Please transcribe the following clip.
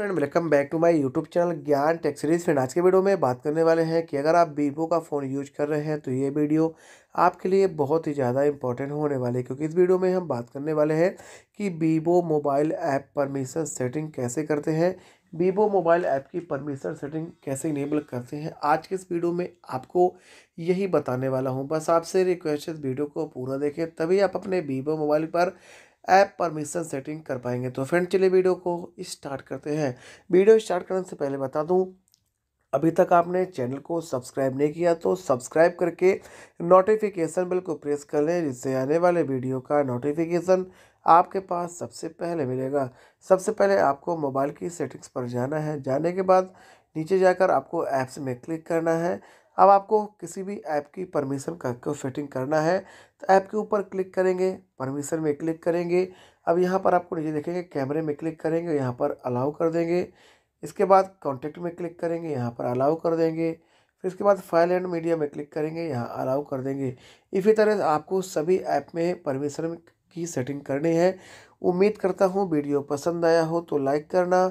friend welcome back to my YouTube channel Gyan tech series friend आज के video में बात करने वाले हैं कि अगर आप वीवो का फ़ोन यूज कर रहे हैं तो ये वीडियो आपके लिए बहुत ही ज़्यादा इंपॉर्टेंट होने वाले क्योंकि इस वीडियो में हम बात करने वाले हैं कि Vivo mobile app permission setting कैसे करते हैं वीवो मोबाइल ऐप की परमिशन सेटिंग कैसे इनेबल करते हैं आज के इस वीडियो में आपको यही बताने वाला हूँ बस आपसे रिक्वेस्ट इस वीडियो को पूरा देखें तभी आप अपने वीवो मोबाइल पर ऐप परमिशन सेटिंग कर पाएंगे तो फ्रेंड चलिए वीडियो को स्टार्ट करते हैं वीडियो स्टार्ट करने से पहले बता दूँ अभी तक आपने चैनल को सब्सक्राइब नहीं किया तो सब्सक्राइब करके नोटिफिकेशन बिल को प्रेस कर लें जिससे आने वाले वीडियो का नोटिफिकेशन आपके पास सबसे पहले मिलेगा सबसे पहले आपको मोबाइल की सेटिंग्स पर जाना है जाने के बाद नीचे जाकर आपको ऐप्स में क्लिक करना है अब आपको किसी भी ऐप की परमिशन को सेटिंग करना है तो ऐप के ऊपर क्लिक करेंगे परमिशन में क्लिक करेंगे अब यहाँ पर आपको नीचे देखेंगे कैमरे में क्लिक करेंगे यहाँ पर अलाउ कर देंगे इसके बाद कॉन्टेक्ट में क्लिक करेंगे यहाँ पर अलाउ कर देंगे फिर इसके बाद फाइल एंड मीडिया में क्लिक करेंगे यहाँ अलाउ कर देंगे इसी तरह से आपको सभी ऐप में परमिशन की सेटिंग करनी है उम्मीद करता हूँ वीडियो पसंद आया हो तो लाइक करना